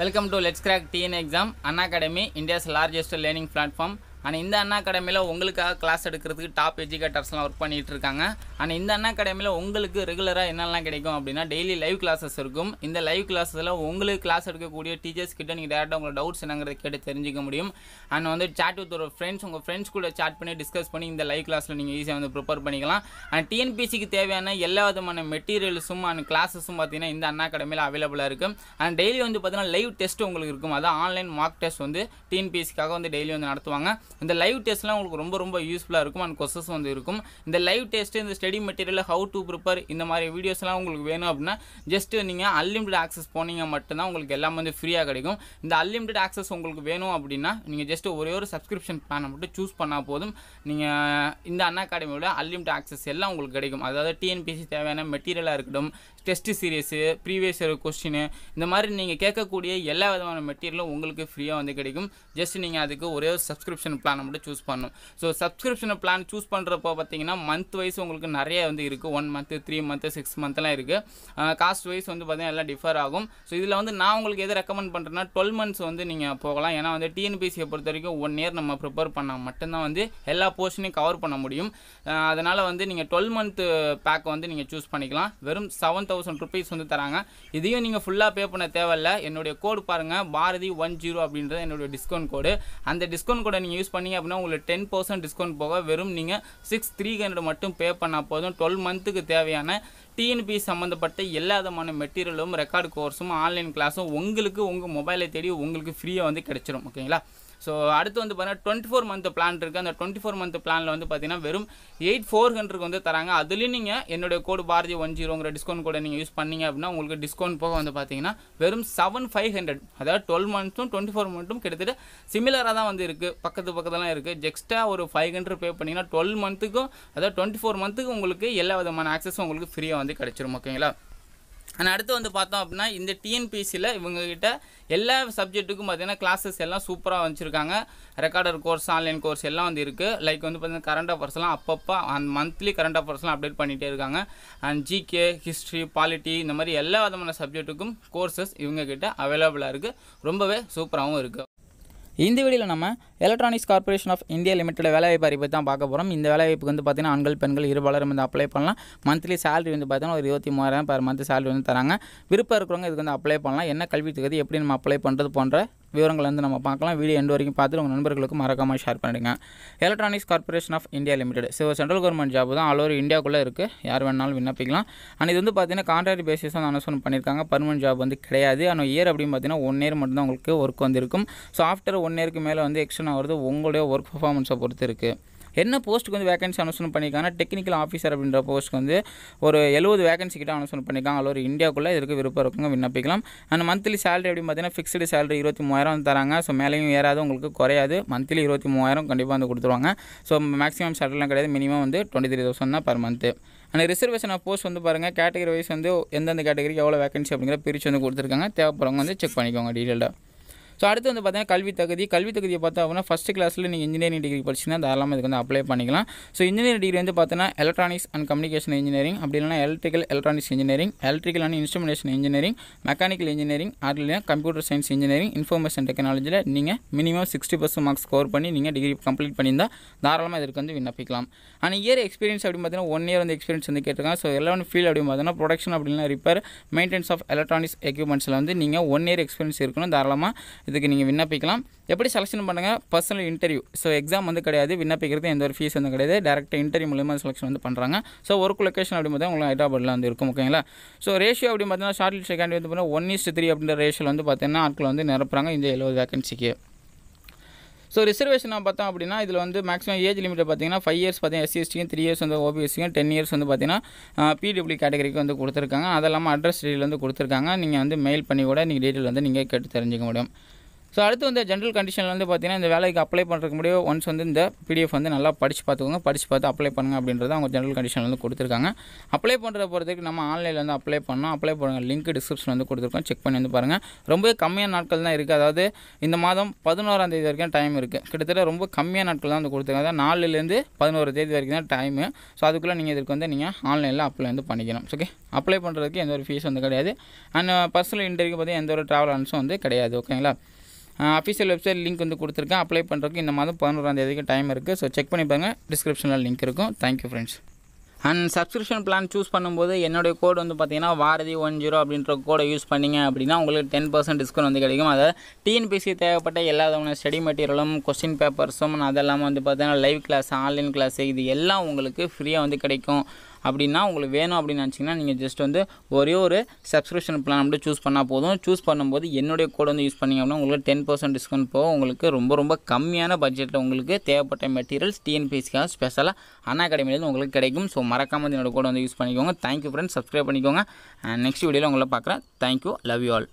welcome to let's crack TN exam Unacademy India's largest learning platform ஆனால் இந்த அண்ணா அகாடமியில் உங்களுக்காக கிளாஸ் எடுக்கிறதுக்கு டாப் எஜுகேட்டர்ஸ்லாம் ஒர்க் பண்ணிகிட்டு இருக்காங்க ஆனால் இந்த அண்ணா அகாடமியில் உங்களுக்கு ரெகுலராக என்னெல்லாம் கிடைக்கும் அப்படின்னா டெய்லி லைவ் கிளாஸஸ் இருக்கும் இந்த லைவ் கிளாஸில் உங்களுக்கு கிளாஸ் எடுக்கக்கூடிய டீச்சர்ஸ் கிட்ட நீங்கள் டேரெக்டாக உங்களை டவுட்ஸ் என்னங்கிறத கேட்டு தெரிஞ்சிக்க முடியும் அண்ட் வந்து சாட் வித் ஒரு ஃப்ரெண்ட்ஸ் உங்கள் ஃப்ரெண்ட்ஸ் கூட சாட் பண்ணி டிஸ்கஸ் பண்ணி இந்த லைவ் கிளாஸில் நீங்கள் ஈஸியாக வந்து ப்ரிப்பேர் பண்ணிக்கலாம் அண்ட் டிஎன்பிசிக்கு தேவையான எல்லா விதமான மெட்டீரியல்ஸும் அண்ட் கிளாஸஸும் பார்த்தீங்கன்னா இந்த அண்ணா அகாடமியில் அவைலபிளாக இருக்கும் அண்ட் டெய்லி வந்து பார்த்தீங்கன்னா லைவ் டெஸ்ட் உங்களுக்கு இருக்கும் அதான் ஆன்லைன் மார்க் டெஸ்ட் வந்து டிஎன்பிசிக்காக வந்து டெய்லி வந்து நடத்துவாங்க இந்த லைவ் டெஸ்ட்லாம் உங்களுக்கு ரொம்ப ரொம்ப யூஸ்ஃபுல்லாக இருக்கும் அண்ட் கொஸ்டஸ் வந்து இருக்கும் இந்த லைவ் டெஸ்ட் இந்த study material how to prepare இந்த மாதிரி வீடியோஸ்லாம் உங்களுக்கு வேணும் அப்படின்னா ஜஸ்ட்டு நீங்கள் அன்லிமிடெட் ஆக்சஸ் போனீங்க மட்டும்தான் உங்களுக்கு எல்லாம் வந்து ஃப்ரீயாக கிடைக்கும் இந்த அன்லிமிட் ஆக்சஸ் உங்களுக்கு வேணும் அப்படின்னா நீங்கள் ஜஸ்ட்டு ஒரே ஒரு சப்ஸ்கிரிப்ஷன் பிளானை மட்டும் சூஸ் பண்ணால் போதும் நீங்கள் இந்த அண்ணா அகாடமியோட அன்லிமிட் ஆக்சஸ் எல்லாம் உங்களுக்கு கிடைக்கும் அதாவது டிஎன்பிசி தேவையான மெட்டீரியலாக இருக்கட்டும் test series previous year question இந்த மாதிரி நீங்கள் கேட்கக்கூடிய எல்லா விதமான மெட்டீரியலும் உங்களுக்கு ஃப்ரீயாக வந்து கிடைக்கும் ஜஸ்ட் நீங்கள் அதுக்கு ஒரே ஒரு சப்ஸ்கிரிப்ஷன் பிளான் மட்டும் சூஸ் பண்ணணும் ஸோ சப்ஸ்கிரிப்ஷன் பிளான் சூஸ் பண்ணுறப்போ பார்த்தீங்கன்னா மந்த் வைஸ் உங்களுக்கு நிறைய வந்து இருக்குது one month three month six மந்த்லாம் இருக்குது காஸ்ட் வைஸ் வந்து பார்த்தீங்கன்னா எல்லாம் டிஃபர் ஆகும் ஸோ இதில் வந்து நான் உங்களுக்கு எதை ரெக்கமெண்ட் பண்ணுறேன்னா டுவெல் மந்த்ஸ் வந்து நீங்கள் போகலாம் ஏன்னா வந்து டிஎன்பிசியை பொறுத்த வரைக்கும் ஒன் இயர் நம்ம ப்ரிப்பேர் பண்ணால் மட்டும்தான் வந்து எல்லா போர்ஷனையும் கவர் பண்ண முடியும் அதனால் வந்து நீங்கள் டுவெல் மந்த்து பேக்கை வந்து நீங்கள் சூஸ் பண்ணிக்கலாம் வெறும் செவன் தௌசண்ட் ருபீஸ் வந்து தராங்க இதையும் நீங்கள் ஃபுல்லாக பே பண்ண தேவையில்ல என்னுடைய கோடு பாருங்கள் பாரதி ஒன் ஜீரோ அப்படின்றது என்னுடைய டிஸ்கவுண்ட் கோடு அந்த டிஸ்கவுண்ட் கோடை நீங்கள் யூஸ் பண்ணீங்க அப்படின்னா உங்களுக்கு டென் பர்சன்ட் டிஸ்கவுண்ட் போக வெறும் நீங்கள் சிக்ஸ் த்ரீ ஹண்ட்ரட் மட்டும் பே பண்ணால் போதும் டுவெல் மந்த்துக்கு தேவையான டிஎன்பி சம்மந்தப்பட்ட எல்லா விதமான மெட்டீரியலும் ரெக்கார்டு கோர்ஸும் ஆன்லைன் கிளாஸும் உங்களுக்கு உங்கள் மொபைலை தேடி உங்களுக்கு ஃப்ரீயாக வந்து கிடச்சிரும் ஓகேங்களா ஸோ அடுத்து வந்து பார்த்தீங்கன்னா டுவெண்ட்டி ஃபோர் மந்த் பிளான் இருக்குது அந்த டுவெண்ட்டி ஃபோர் மந்த் பிளானில் வந்து பார்த்தீங்கன்னா வெறும் எயிட் ஃபோர் ஹண்ட்ரட் வந்து தராங்க அதுலேயும் நீங்கள் என்னுடைய கோடு பாரதி ஒன் ஜீரோங்கிற டிஸ்கவுண்ட் கூட நீங்கள் யூஸ் பண்ணீங்க அப்படின்னா உங்களுக்கு டிஸ்கவுண்ட் போக வந்து பார்த்தீங்கன்னா வெறும் செவன் ஃபைவ் ஹண்ட்ரட் அதாவது டுவெல் மந்த்ஸும் டுவெண்ட்டி ஃபோர் மந்த்தும் கிட்டத்தட்ட சிமிலராக தான் வந்து இருக்குது பக்கத்து பக்கத்துலாம் இருக்குது ஜெக்ஸ்ட்டாக ஒரு ஃபைவ் ஹண்ட்ரட் பே பண்ணிங்கன்னா டுவெல் மந்த்துக்கும் அதாவது டுவெண்ட்டி ஃபோர் மந்த்துக்கு உங்களுக்கு எல்லா விதமான ஆக்சஸும் உங்களுக்கு ஃப்ரீயாக வந்து கிடச்சிரும் ஓகேங்களா ஆனால் அடுத்து வந்து பார்த்தோம் அப்படின்னா இந்த டிஎன்பிசியில் இவங்ககிட்ட எல்லா சப்ஜெக்ட்டுக்கும் பார்த்திங்கன்னா கிளாஸஸ் எல்லாம் சூப்பராக வச்சுருக்காங்க ரெக்கார்டர் கோர்ஸ் ஆன்லைன் கோர்ஸ் எல்லாம் வந்து இருக்குது லைக் வந்து பார்த்திங்கன்னா கரண்ட் அஃபேர்ஸ்லாம் அப்பப்போ அந்த மந்த்லி கரண்ட் அஃபேர்ஸ்லாம் அப்டேட் பண்ணிகிட்டே இருக்காங்க அண்ட் ஜிகே ஹிஸ்ட்ரி பாலிட்டி இந்த மாதிரி எல்லா விதமான சப்ஜெக்ட்டுக்கும் கோர்ஸஸ் இவங்கக்கிட்ட அவைலபிளாக இருக்குது ரொம்பவே சூப்பராகவும் இருக்குது இந்த வீடியோவில் நம்ம electronics corporation of India limited வேலைவாய்ப்பு அறிவிப்பு தான் பார்க்க போகிறோம் இந்த வேலைவாய்ப்புக்கு வந்து பார்த்தீங்கன்னா ஆண்கள் பெண்கள் இருபாலரும் வந்து அப்ளை பண்ணலாம் மந்த்லி சேலரி வந்து பார்த்தீங்கன்னா ஒரு இருபத்தி மூவாயிரம் பர் மந்த் சேலரி வந்து தராங்க விருப்பம் இருக்கிறவங்க இதுக்கு வந்து அப்ளை பண்ணலாம் என்ன கல்வி தகுதி எப்படி நம்ம அப்ளை பண்ணுறது போன்ற விவரங்கள் வந்து நம்ம பார்க்கலாம் வீடியோ எண்டு வரைக்கும் பார்த்துட்டு உங்கள் நண்பர்களுக்கு மறக்காமல் ஷேர் பண்ணிடுங்க electronics corporation of India limited so central government job தான் ஆல் ஓவர் இந்தியாக்குள்ளே இருக்குது யார் வேணாலும் விண்ணப்பிக்கலாம் அண்ட் இது வந்து பார்த்தீங்கன்னா கான்ட்ராக்ட் பேசிஸ் தான் அனௌன்ஸ் பண்ணியிருக்காங்க பர்மனெண்ட் ஜாப் வந்து கிடையாது ஆனால் இயர் அப்படின்னு பார்த்தீங்கன்னா ஒன் இயர் மட்டும்தான் உங்களுக்கு ஒர்க் வந்திருக்கும் ஸோ ஆஃப்டர் ஒன் இயருக்கு மேலே வந்து எக்ஸ்டன் ஆகிறது உங்களுடைய ஒர்க் பர்ஃபார்மன்ஸை பொறுத்து இருக்குது என்ன போஸ்ட்டுக்கு வந்து வேகன்சி அனௌன்ஸ் பண்ணியிருக்காங்கன்னா டெக்னிக்கல் ஆஃபீஸர் அப்படின்ற போஸ்ட்டுக்கு வந்து ஒரு எழுபது வேகன்சி கிட்ட அனௌன்ஸ் பண்ணியிருக்காங்க அல்ல ஒரு இதுக்கு விருப்பம் இருக்குங்க விண்ணப்பிக்கலாம் அண்ட் மந்த்லி சேலரி அப்படின்னு பார்த்தீங்கன்னா ஃபிக்ஸ்டு சேலரி இருபத்தி மூவாயிரம் தராங்க ஸோ மேலேயும் ஏறாது உங்களுக்கு குறையாது மந்த்லி இருபத்தி மூவாயிரம் கண்டிப்பாக வந்து கொடுத்துருவாங்க ஸோ மேக்ஸிமம் சேலரிலாம் கிடையாது மினிமம் வந்து டுவெண்ட்டி த்ரீ தௌசண்ட் தான் பர் மந்த்து அந்த ரிசர்வேஷன் ஆஃப் போஸ்ட் வந்து பாருங்கள் கேட்டகரி வைஸ் வந்து எந்தெந்த கேட்டகரிக்கு எவ்வளோ வேகன்சி அப்படிங்கிற பிரித்து வந்து கொடுத்துருக்காங்க தேவைப்படுறவங்க வந்து செக் பண்ணிக்கோங்க டீட்டெயிலாக ஸோ அடுத்து வந்து பார்த்தீங்கன்னா கல்வி தகுதி கல்வி தகுதியை பார்த்தா அப்படின்னா ஃபஸ்ட் கிளாஸில் நீங்கள் இன்ஜினியரிங் டிகிரி படிச்சுன்னா தாராளமாக இதுக்கு வந்து அப்ளை பண்ணிக்கலாம் ஸோ இன்ஜினியரிங் டிகிரி வந்து பார்த்தீங்கன்னா எலக்ட்ரானிக்ஸ் அண்ட் கம்யூனிகேஷன் இன்ஜினியரிங் அப்படி இல்லைனா electrical electronics engineering electrical and instrumentation engineering mechanical engineering அது இல்லைனா கம்ப்யூட்டர் சயின்ஸ் இன்ஜினியரிங் இன்ஃபர்மேஷன் டெக்னாலஜியில் நீங்கள் minimum sixty percent marks score பண்ணி நீங்கள் டிகிரி கம்ப்ளீட் பண்ணியிருந்தால் தாராளமாக இதற்கு வந்து விண்ணப்பிக்கலாம் அண்ட் இயர் எக்ஸ்பீரியன்ஸ் அப்படின்னு பார்த்தீங்கன்னா ஒன் இயர் வந்து எக்ஸ்பீரியன்ஸ் வந்து கேட்டிருக்காங்க ஸோ எல்லாமே ஃபீல்டு அப்படின்னு பார்த்தீங்கன்னா ப்ரொடக்ஷன் அப்படின்னா ரிப்பேர் மெயின்டெனன்ஸ் ஆஃப் எலக்ட்ரானிக்ஸ் எக்யூப்மெண்ட்ஸில் வந்து நீங்கள் ஒன் இயர் எக்ஸ்பீரியன்ஸ் இருக்கணும் தாராளமாக இதுக்கு நீங்கள் விண்ணப்பிக்கலாம் எப்படி செலெக்ஷன் பண்ணுங்கள் பர்சனல் இன்டர்வியூ ஸோ எக்ஸாம் வந்து கிடையாது விண்ணப்பிக்கிறது எந்த ஒரு ஃபீஸ் வந்து கிடையாது டேரெக்டாக இன்டர்வியூ மூலியமாக செலெக்ஷன் வந்து பண்ணுறாங்க ஸோ ஒர்க் லொக்கேஷன் அப்படி பார்த்தா உங்களுக்கு ஹைதராபாத்தில் வந்து இருக்கும் ஓகேங்களா ஸோ ரேஷியோ அப்படி பார்த்தீங்கன்னா ஷார்ட் லிஸ்ட் கேண்டி வந்து பார்த்தீங்கன்னா ஒன் இஸ்ட் த்ரீ அப்படின்ற ரேஷியில் வந்து பார்த்தீங்கன்னா ஆட்கள் வந்து நிரப்புறாங்க இந்த எழுபது வேக்கன்சிக்கு ஸோ ரிசர்வேஷன் பார்த்தோம் அப்படின்னா இதில் வந்து மேக்ஸிமம் ஏஜ் லிமிட் பார்த்தீங்கன்னா ஃபைவ் இயர்ஸ் பார்த்தீங்கன்னா எஸ்சிஎஸ்டிக்கும் த்ரீ இயர்ஸ் வந்து ஓபிஎஸ்சிக்கும் டென் இயர்ஸ் வந்து பார்த்தீங்கன்னா பிடபிள்யூ கேட்டகரிக்கு வந்து கொடுத்துருக்காங்க அது இல்லாமல் அட்ரஸ் டீட்டெயில் வந்து கொடுத்துருக்காங்க நீங்கள் வந்து மெயில் பண்ணி கூட நீங்கள் டீட்டெயில் வந்து நீங்கள் கேட்டு தெரிஞ்சுக்க முடியும் ஸோ அடுத்து வந்து ஜென்ரல் கண்டிஷனில் வந்து பார்த்திங்கன்னா இந்த வேலைக்கு அப்ளை பண்ணுறதுக்கு முடியும் ஒன்ஸ் வந்து இந்த பிடிஎஃப் வந்து நல்லா படித்து பார்த்துக்கோங்க படித்து பார்த்து அப்ளை பண்ணுங்கள் அப்படின்றத அவங்க ஜென்ரல் கண்டிஷனில் வந்து கொடுத்துருக்காங்க அப்ளை பண்ணுற போகிறதுக்கு நம்ம ஆன்லைனில் வந்து அப்ளை பண்ணோம் அப்ளை பண்ணுங்கள் லிங்க் டிஸ்கிரிப்ஷன் வந்து கொடுத்துருக்கோம் செக் பண்ணி வந்து பாருங்கள் ரொம்பவே கம்மியான நாட்கள் தான் இருக்குது அதாவது இந்த மாதம் பதினோராம் தேதி வரைக்கும் டைம் இருக்குது கிட்டத்தட்ட ரொம்ப கம்மியான நாட்கள் தான் வந்து கொடுத்துருக்காங்க அதாவது நாலுலேருந்து பதினோரு தேதி வரைக்கும் தான் டைமு ஸோ அதுக்குள்ளே நீங்கள் இதுக்கு வந்து நீங்கள் ஆன்லைனில் அப்ளை வந்து பண்ணிக்கணும் ஓகே அப்ளை பண்ணுறதுக்கு எந்த ஒரு ஃபீஸ் வந்து கிடையாது அண்ட் பர்சனல் இன்டர்வியூ பார்த்திங்கன்னா எந்த ஒரு ட்ராவல் அன்ஸும் வந்து கிடையாது ஓகேங்களா அஃபிஷியல் வெப்சைட் லிங்க் வந்து கொடுத்துருக்கேன் அப்ளை பண்ணுறதுக்கு இந்த மாதம் பதினோராம் தேதிக்கு டைம் இருக்குது ஸோ செக் பண்ணி பாருங்கள் டிஸ்கிரிப்ஷனில் லிங்க் இருக்கும் thank you friends and subscription plan choose பண்ணும்போது என்னுடைய கோடு வந்து பார்த்தீங்கன்னா வாரதி ஒன் ஜீரோ அப்படின்ற கோடை யூஸ் பண்ணிங்க அப்படின்னா உங்களுக்கு டென் பர்சன்ட் டிஸ்கவுண்ட் வந்து கிடைக்கும் அதாவது டிஎன்பிசி தேவைப்பட்ட எல்லா விதமான ஸ்டடி மெட்டீரியலும் கொஸ்டின் பேப்பர்ஸும் அதெல்லாம் வந்து பார்த்தீங்கன்னா லைவ் கிளாஸ் ஆன்லைன் கிளாஸ் இது எல்லாம் உங்களுக்கு ஃப்ரீயாக வந்து கிடைக்கும் அப்படின்னா உங்களுக்கு வேணும் அப்படின்னு நினச்சிங்கன்னா நீங்கள் ஜஸ்ட் வந்து ஒரே ஒரு சப்ஸ்கிரிப்ஷன் பிளான் மட்டும் சூஸ் பண்ணால் போதும் சூஸ் பண்ணும்போது என்னுடைய கோட் வந்து யூஸ் பண்ணிங்க அப்படின்னா உங்களுக்கு டென் பர்சன்ட் டிஸ்கவுண்ட் போகும் உங்களுக்கு ரொம்ப ரொம்ப கம்மியான பட்ஜெட்டில் உங்களுக்கு தேவைப்பட்ட மெட்டீரியல்ஸ் டிஎன்பிசிக்காக ஸ்பெஷலாக அண்ணா அகாடமிலேருந்து உங்களுக்கு கிடைக்கும் ஸோ மறக்காமல் என்னோட கோட் வந்து யூஸ் பண்ணிக்கோங்க தேங்க்யூ ஃப்ரெண்ட்ஸ் சப்ஸ்கிரைப் பண்ணிக்கோங்க அண்ட் நெக்ஸ்ட் வீடியோவில் உங்களை பார்க்குறேன் தேங்க்யூ லவ் யூ ஆல்